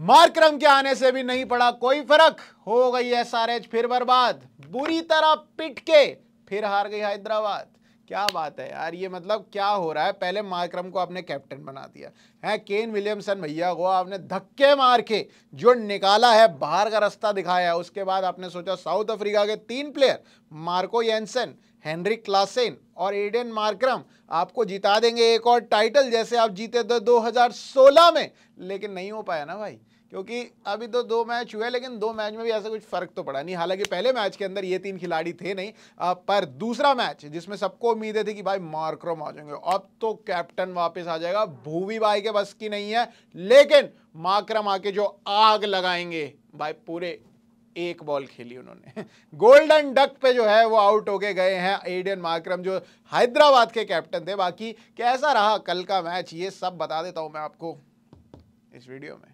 Markram के आने से भी नहीं पड़ा कोई फर्क हो गई एसआरएच फिर बर्बाद बुरी तरह पिट के फिर हार गई हैदराबाद क्या बात है यार ये मतलब क्या हो रहा है पहले मार्क्रम को आपने कैप्टन बना दिया है केन विलियमसन भैया को आपने धक्के मार के जो निकाला है बाहर का रास्ता दिखाया है उसके बाद आपने सोचा साउथ अफ्रीका के तीन player Marco Jansen Heinrich Klaasen और एडन मार्क्रम आपको जिता देंगे एक और टाइटल जैसे आप जीते थे 2016 में लेकिन नहीं हो पाया ना भाई क्योंकि अभी तो दो मैच हुए लेकिन दो मैच में भी ऐसा कुछ फर्क तो पड़ा नहीं हालांकि पहले मैच के अंदर ये तीन खिलाड़ी थे नहीं पर दूसरा मैच जिसमें सबको उम्मीदें थी कि भाई मार्क्रम आ जाएंगे अब तो कैप्टन वापस आ जाएगा भूवी भाई के बस की नहीं है लेकिन मार्क्रम आके जो आग लगाएंगे भाई पूरे एक बॉल खेली उन्होंने गोल्डन डक पे जो है वो आउट होके गए हैं एडियन माक्रम जो हैदराबाद के कैप्टन थे बाकी कैसा रहा कल का मैच ये सब बता देता हूं मैं आपको इस वीडियो में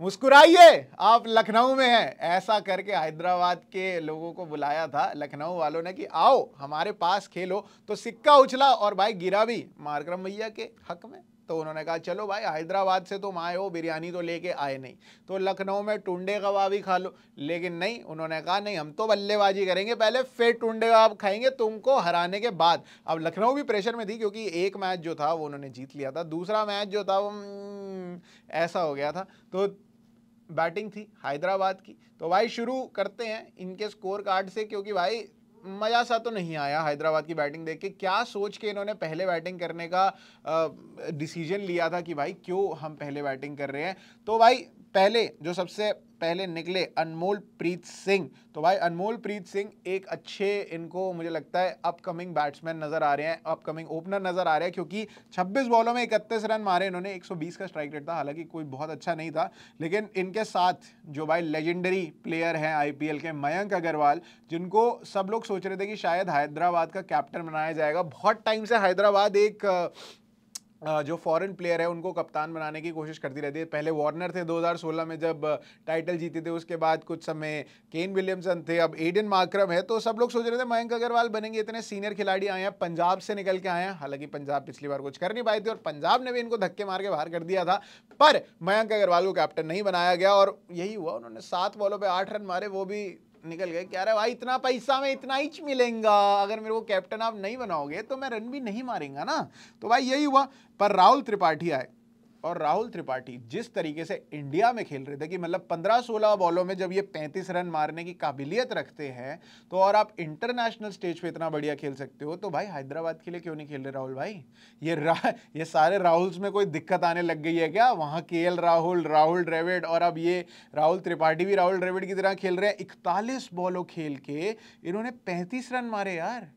मुस्कुराइए आप लखनऊ में हैं ऐसा करके हैदराबाद के लोगों को बुलाया था लखनऊ वालों ने कि आओ हमारे पास खेलो तो सिक्का उछला और भाई गिरा भी मार्क्रम भैया के हक में तो उन्होंने कहा चलो भाई हैदराबाद से तुम आए हो बिरयानी तो लेके आए नहीं तो लखनऊ में टुंडे कबाबी खा लो लेकिन नहीं उन्होंने कहा नहीं हम तो बल्लेबाजी करेंगे पहले फिर टुंडे कबाब खाएंगे तुमको हराने के बाद अब लखनऊ भी प्रेशर में थी क्योंकि एक मैच जो था वो उन्होंने जीत लिया था दूसरा मैच जो था वो हम्म, ऐसा हो गया था तो बैटिंग थी हैदराबाद की तो भाई शुरू करते हैं इनके स्कोर कार्ड से क्योंकि भाई मज़ा सा तो नहीं आया हैदराबाद की बैटिंग देख के क्या सोच के इन्होंने पहले बैटिंग करने का डिसीजन लिया था कि भाई क्यों हम पहले बैटिंग कर रहे हैं तो भाई पहले जो सबसे पहले निकले अनमोल प्रीत सिंह तो भाई अनमोल प्रीत सिंह एक अच्छे इनको मुझे लगता है अपकमिंग बैट्समैन नज़र आ रहे हैं अपकमिंग ओपनर नज़र आ रहे हैं क्योंकि 26 बॉलों में इकतीस रन मारे इन्होंने 120 का स्ट्राइक रेट था हालांकि कोई बहुत अच्छा नहीं था लेकिन इनके साथ जो भाई लेजेंडरी प्लेयर हैं आई के मयंक अग्रवाल जिनको सब लोग सोच रहे थे कि शायद हैदराबाद का कैप्टन बनाया जाएगा बहुत टाइम से हैदराबाद एक जो फॉरेन प्लेयर है उनको कप्तान बनाने की कोशिश करती रहती है पहले वार्नर थे 2016 में जब टाइटल जीते थे उसके बाद कुछ समय केन विलियमसन थे अब एडन माक्रम है तो सब लोग सोच रहे थे मयंक अग्रवाल बनेंगे इतने सीनियर खिलाड़ी आए हैं पंजाब से निकल के आए हैं हालांकि पंजाब पिछली बार कुछ कर नहीं पाए थे और पंजाब ने भी इनको धक्के मार के बाहर कर दिया था पर मयंक अग्रवाल को कैप्टन नहीं बनाया गया और यही हुआ उन्होंने सात बॉलों पर आठ रन मारे वो भी निकल गए क्या रहे भाई इतना पैसा में इतना इंच मिलेगा अगर मेरे को कैप्टन आप नहीं बनाओगे तो मैं रन भी नहीं मारेंगा ना तो भाई यही हुआ पर राहुल त्रिपाठी आए और राहुल त्रिपाठी जिस तरीके से इंडिया में खेल रहे थे कि मतलब 15-16 बॉलों में जब ये 35 रन मारने की काबिलियत रखते हैं तो और आप इंटरनेशनल स्टेज पे इतना बढ़िया खेल सकते हो तो भाई हैदराबाद के लिए क्यों नहीं खेल रहे राहुल भाई ये रा, ये सारे राहुल्स में कोई दिक्कत आने लग गई है क्या वहाँ के राहुल राहुल ड्रेविड और अब ये राहुल त्रिपाठी भी राहुल ड्रेविड की तरह खेल रहे हैं इकतालीस बॉलों खेल के इन्होंने पैंतीस रन मारे यार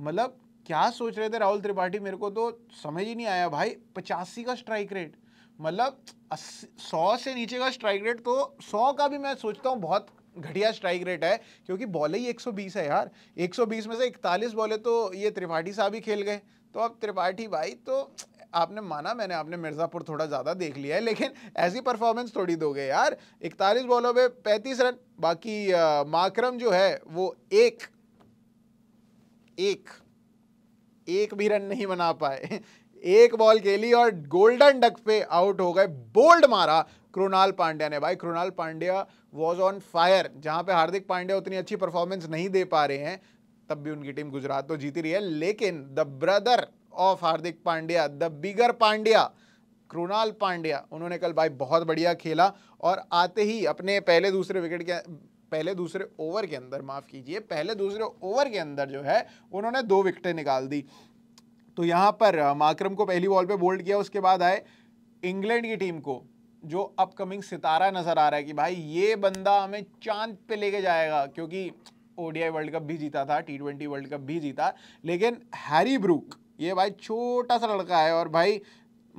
मतलब क्या सोच रहे थे राहुल त्रिपाठी मेरे को तो समझ ही नहीं आया भाई पचासी का स्ट्राइक रेट मतलब सौ से नीचे का स्ट्राइक रेट तो सौ का भी मैं सोचता हूँ बहुत घटिया स्ट्राइक रेट है क्योंकि बॉल ही 120 है यार 120 में से इकतालीस बॉले तो ये त्रिपाठी साहब ही खेल गए तो अब त्रिपाठी भाई तो आपने माना मैंने आपने मिर्ज़ापुर थोड़ा ज़्यादा देख लिया है लेकिन ऐसी परफॉर्मेंस थोड़ी दोगे यार इकतालीस बॉलों में पैंतीस रन बाकी माकरम जो है वो एक एक एक भी रन नहीं बना पाए एक बॉल खेली और गोल्डन डक पे आउट हो गए बोल्ड मारा कृणाल पांड्या ने भाई Krunal Pandya was on fire जहां पे हार्दिक पांड्या उतनी अच्छी परफॉर्मेंस नहीं दे पा रहे हैं तब भी उनकी टीम गुजरात तो जीती रही है लेकिन the brother of Hardik Pandya the bigger Pandya Krunal Pandya उन्होंने कल भाई बहुत बढ़िया खेला और आते ही अपने पहले दूसरे विकेट के पहले दूसरे ओवर के अंदर माफ़ कीजिए पहले दूसरे ओवर के अंदर जो है उन्होंने दो विकेटें निकाल दी तो यहाँ पर माक्रम को पहली बॉल पे बोल्ड किया उसके बाद आए इंग्लैंड की टीम को जो अपकमिंग सितारा नज़र आ रहा है कि भाई ये बंदा हमें चांद पे लेके जाएगा क्योंकि ओडीआई वर्ल्ड कप भी जीता था टी ट्वेंटी वर्ल्ड कप भी जीता लेकिन हैरी ब्रूक ये भाई छोटा सा लड़का है और भाई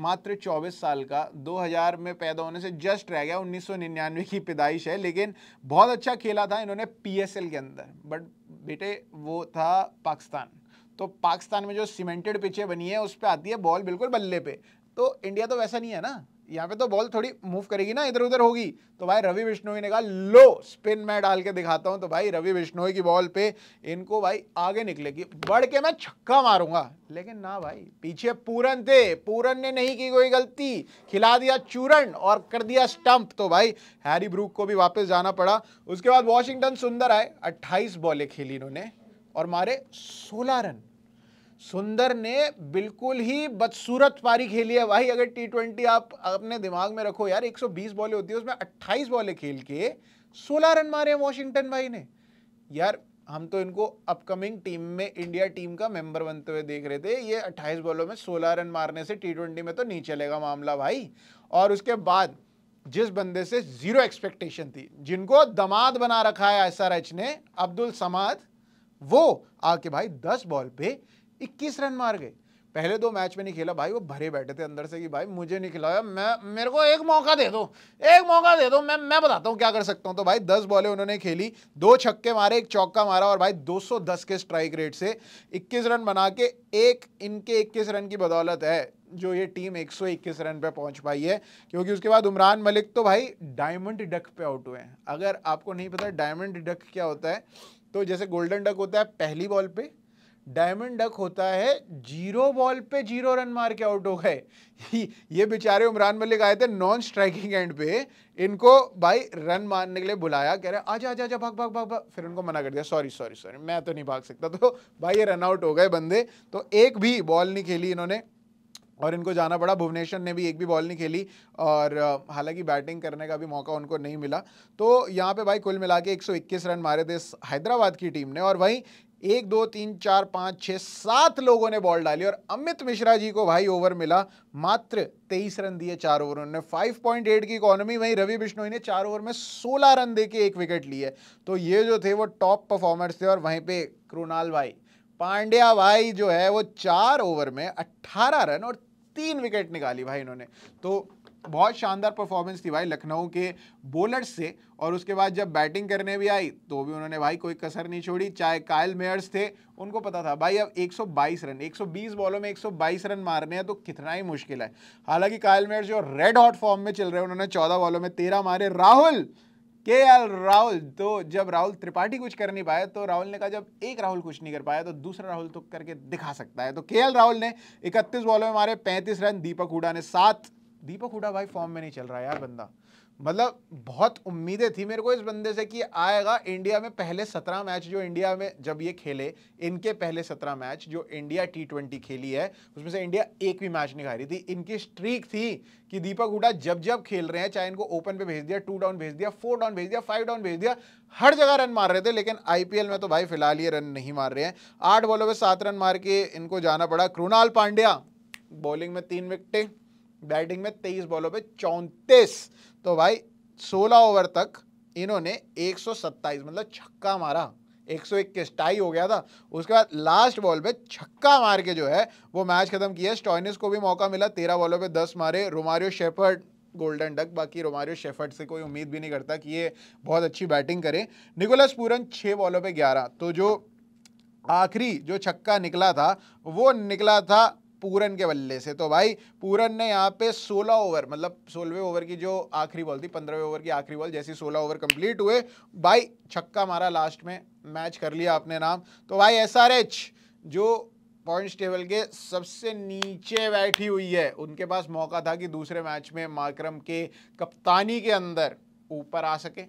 मात्र 24 साल का 2000 में पैदा होने से जस्ट रह गया 1999 की पैदाइश है लेकिन बहुत अच्छा खेला था इन्होंने पीएसएल के अंदर बट बेटे वो था पाकिस्तान तो पाकिस्तान में जो सीमेंटेड पिचे बनी है उस पर आती है बॉल बिल्कुल बल्ले पे तो इंडिया तो वैसा नहीं है ना यहाँ पे तो बॉल थोड़ी मूव करेगी ना इधर उधर होगी तो भाई रवि बिश्नोई ने कहा लो स्पिन मैं डाल के दिखाता हूँ तो भाई रवि बिश्नोई की बॉल पे इनको भाई आगे निकलेगी बढ़ के मैं छक्का मारूंगा लेकिन ना भाई पीछे पूरन थे पूरन ने नहीं की कोई गलती खिला दिया चूरन और कर दिया स्टंप तो भाई हैरी ब्रूक को भी वापस जाना पड़ा उसके बाद वॉशिंगटन सुंदर आए अट्ठाईस बॉलें खेली इन्होंने और मारे सोलह रन सुंदर ने बिल्कुल ही बदसूरत पारी खेली है भाई अगर टी ट्वेंटी आप अपने दिमाग में रखो यार 120 बॉलें होती है उसमें 28 बॉलें खेल के 16 रन मारे हैं वॉशिंगटन भाई ने यार हम तो इनको अपकमिंग टीम में इंडिया टीम का मेंबर बनते हुए देख रहे थे ये 28 बॉलों में 16 रन मारने से टी ट्वेंटी में तो नहीं चलेगा मामला भाई और उसके बाद जिस बंदे से जीरो एक्सपेक्टेशन थी जिनको दमाद बना रखा है एस ने अब्दुल समाद वो आके भाई दस बॉल पे इक्कीस रन मार गए पहले दो मैच में नहीं खेला भाई वो भरे बैठे थे अंदर से कि भाई मुझे नहीं खिलाया मैं मेरे को एक मौका दे दो एक मौका दे दो मैं मैं बताता हूँ क्या कर सकता हूँ तो भाई दस बॉलें उन्होंने खेली दो छक्के मारे एक चौका मारा और भाई 210 के स्ट्राइक रेट से 21 रन बना के एक इनके 21 रन की बदौलत है जो ये टीम एक रन पर पहुंच पाई है क्योंकि उसके बाद उमरान मलिक तो भाई डायमंड डक पे आउट हुए हैं अगर आपको नहीं पता डायमंड डक क्या होता है तो जैसे गोल्डन डक होता है पहली बॉल पर डायमंड डक होता है जीरो बॉल पे जीरो रन मार के आउट हो गए ये बेचारे उमरान मलिक आए थे नॉन स्ट्राइकिंग एंड पे इनको भाई रन मारने के लिए बुलाया कह रहे आजा आजा आजा भाग भाग भाग भाग फिर उनको मना कर दिया सॉरी सॉरी सॉरी मैं तो नहीं भाग सकता तो भाई ये रन आउट हो गए बंदे तो एक भी बॉल नहीं खेली इन्होंने और इनको जाना पड़ा भुवनेश्वर ने भी एक भी बॉल नहीं खेली और हालांकि बैटिंग करने का भी मौका उनको नहीं मिला तो यहाँ पे भाई कुल मिला के 121 रन मारे थे हैदराबाद की टीम ने और वहीं एक दो तीन चार पाँच छः सात लोगों ने बॉल डाली और अमित मिश्रा जी को भाई ओवर मिला मात्र तेईस रन दिए चार ओवर उन्होंने फाइव पॉइंट एट की इकोनॉमी वहीं रवि बिश्नोई ने चार ओवर में सोलह रन दे के एक विकेट लिए तो ये जो थे वो टॉप परफॉर्मर्स थे और वहीं पे कृणाल भाई पांड्या भाई जो है वो चार ओवर में अट्ठारह रन और तीन विकेट निकाली भाई इन्होंने तो बहुत शानदार परफॉर्मेंस थी भाई लखनऊ के बॉलर्स से और उसके बाद जब बैटिंग करने भी आई तो भी उन्होंने भाई कोई कसर नहीं छोड़ी चाहे कायल मेयर्स थे उनको पता था भाई अब 122 रन 120 बॉलों में 122 रन मारने हैं तो कितना ही मुश्किल है हालांकि कायल मेयर्स जो रेड हॉट फॉर्म में चल रहे हैं उन्होंने चौदह बॉलों में तेरह मारे राहुल के एल राहुल तो जब राहुल त्रिपाठी कुछ कर नहीं पाया तो राहुल ने कहा जब एक राहुल कुछ नहीं कर पाया तो दूसरा राहुल तो करके दिखा सकता है तो के एल राहुल ने 31 बॉलों में मारे 35 रन दीपक हुडा ने सात दीपक हुडा भाई फॉर्म में नहीं चल रहा यार बंदा मतलब बहुत उम्मीदें थी मेरे को इस बंदे से कि आएगा इंडिया में पहले सत्रह मैच जो इंडिया में जब ये खेले इनके पहले सत्रह मैच जो इंडिया टी ट्वेंटी खेली है उसमें से इंडिया एक भी मैच नहीं रही थी इनकी स्ट्रीक थी कि दीपक हुडा जब जब खेल रहे हैं चाहे इनको ओपन पे भेज दिया टू डाउन भेज दिया फोर डाउन भेज दिया फाइव डाउन भेज दिया हर जगह रन मार रहे थे लेकिन आई में तो भाई फिलहाल ये रन नहीं मार रहे हैं आठ बॉलों पर सात रन मार के इनको जाना पड़ा कृणाल पांड्या बॉलिंग में तीन विकटें बैटिंग में तेईस बॉलों पे चौंतीस तो भाई सोलह ओवर तक इन्होंने एक मतलब छक्का मारा एक सौ इक्कीस टाई हो गया था उसके बाद लास्ट बॉल पे छक्का मार के जो है वो मैच खत्म किया स्टॉइनिस को भी मौका मिला तेरह बॉलों पे दस मारे रोमारियो शेफर्ड गोल्डन डक बाकी रोमारियो शेफर्ड से कोई उम्मीद भी नहीं करता कि ये बहुत अच्छी बैटिंग करें निकोलस पूरन छः बॉलों पे ग्यारह तो जो आखिरी जो छक्का निकला था वो निकला था पूरन के बल्ले से तो भाई पूरन ने यहाँ पे 16 ओवर मतलब सोलहवें ओवर की जो आखिरी बॉल थी पंद्रहवें ओवर की आखिरी बॉल जैसी 16 ओवर कंप्लीट हुए भाई छक्का मारा लास्ट में मैच कर लिया अपने नाम तो भाई एसआरएच जो पॉइंट्स टेबल के सबसे नीचे बैठी हुई है उनके पास मौका था कि दूसरे मैच में माक्रम के कप्तानी के अंदर ऊपर आ सके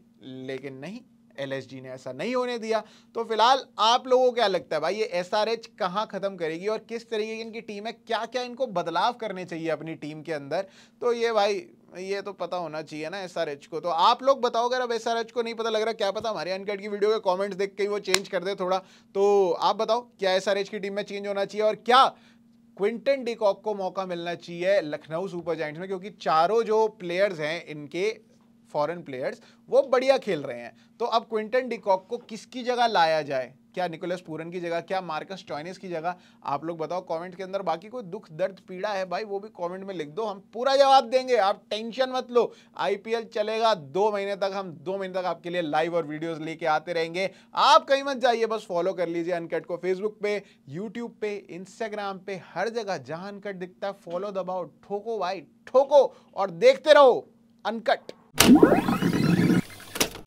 लेकिन नहीं एलएसजी ने ऐसा नहीं होने दिया तो फिलहाल आप लोगों को क्या लगता है भाई ये एसआरएच कहां खत्म करेगी और किस तरीके की इनकी टीम है क्या क्या इनको बदलाव करने चाहिए अपनी टीम के अंदर तो ये भाई ये तो पता होना चाहिए ना एसआरएच को तो आप लोग बताओ अगर अब एसआरएच को नहीं पता लग रहा क्या पता हमारे अनकट की वीडियो के कॉमेंट्स देख के वो चेंज कर दे थोड़ा तो आप बताओ क्या एच की टीम में चेंज होना चाहिए और क्या क्विंटन डिकॉक को मौका मिलना चाहिए लखनऊ सुपर जाइंट्स में क्योंकि चारों जो प्लेयर्स हैं इनके फॉरेन प्लेयर्स वो बढ़िया खेल रहे हैं तो अब क्विंटन डिकॉक को किसकी जगह लाया जाए क्या निकोलस पूरन की जगह क्या मार्कस टॉयनिस की जगह आप लोग बताओ कमेंट के अंदर बाकी कोई दुख दर्द पीड़ा है भाई वो भी कमेंट में लिख दो हम पूरा जवाब देंगे आप टेंशन मत लो आईपीएल चलेगा दो महीने तक हम दो महीने तक आपके लिए लाइव और वीडियोस लेके आते रहेंगे आप कहीं मत जाइए बस फॉलो कर लीजिए अनकट को फेसबुक पे यूट्यूब पे इंस्टाग्राम पे हर जगह जहां अनकट दिखता है फॉलो दबाओ ठोको भाई ठोको और देखते रहो अनकट you